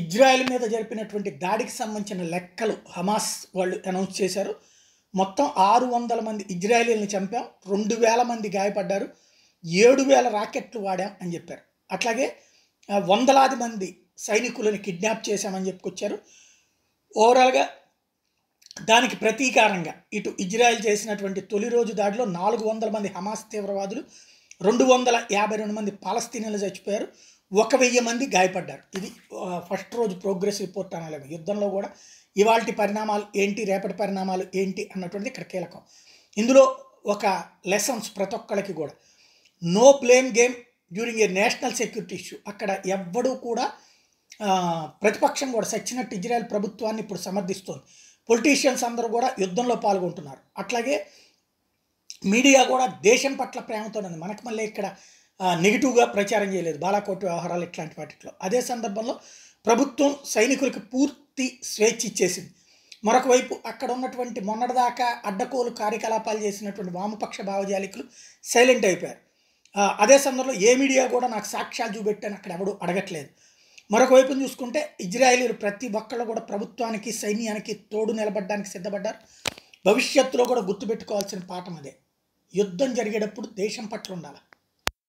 Israel మీద జరిపినటువంటి దాడికి సంబంధించిన లెక్కలు హమాస్ వాళ్ళు అనౌన్స్ చేశారు మొత్తం ఆరు వందల మంది ఇజ్రాయలీలను చంపాం రెండు వేల మంది గాయపడ్డారు ఏడు వేల రాకెట్లు వాడాం అని చెప్పారు అట్లాగే వందలాది మంది సైనికులను కిడ్నాప్ చేశామని చెప్పుకొచ్చారు ఓవరాల్గా దానికి ప్రతీకారంగా ఇటు ఇజ్రాయెల్ చేసినటువంటి తొలి రోజు దాడిలో నాలుగు వందల మంది హమాస్ తీవ్రవాదులు రెండు వందల యాభై రెండు మంది పాలస్తీనీలు చచ్చిపోయారు ఒక వెయ్యి మంది గాయపడ్డారు ఇది ఫస్ట్ రోజు ప్రోగ్రెస్ రిపోర్ట్ అనలేము యుద్ధంలో కూడా ఇవాళ పరిణామాలు ఏంటి రేపటి పరిణామాలు ఏంటి అన్నటువంటిది ఇక్కడ కీలకం ఇందులో ఒక లెసన్స్ ప్రతి ఒక్కళ్ళకి కూడా no blame game during a national security issue అక్కడ ఎవ్వడూ కూడా ప్రతిపక్షం కూడా సచ్చినట్టు ఇజ్రాయెల్ ప్రభుత్వాన్ని ఇప్పుడు సమర్థిస్తోంది పొలిటీషియన్స్ అందరూ కూడా యుద్ధంలో పాల్గొంటున్నారు అట్లాగే మీడియా కూడా దేశం పట్ల ప్రేమతోనే మనకు మళ్ళీ ఇక్కడ నెగిటివ్గా ప్రచారం చేయలేదు బాలాకోట్ వ్యవహారాలు ఇట్లాంటి వాటిలో అదే సందర్భంలో ప్రభుత్వం సైనికులకు పూర్తి స్వేచ్ఛ ఇచ్చేసింది మరొక వైపు అక్కడ ఉన్నటువంటి మొన్నటిదాకా అడ్డకోలు కార్యకలాపాలు చేసినటువంటి వామపక్ష భావజాలికులు సైలెంట్ అయిపోయారు అదే సందర్భంలో ఏ మీడియా కూడా నాకు సాక్ష్యాలు చూపెట్టాను అక్కడ ఎవడు అడగట్లేదు మరొక చూసుకుంటే ఇజ్రాయేలీలు ప్రతి ఒక్కళ్ళు కూడా ప్రభుత్వానికి సైన్యానికి తోడు నిలబడడానికి సిద్ధపడ్డారు భవిష్యత్తులో కూడా గుర్తుపెట్టుకోవాల్సిన పాఠం అదే యుద్ధం జరిగేటప్పుడు దేశం పట్ల ఉండాలి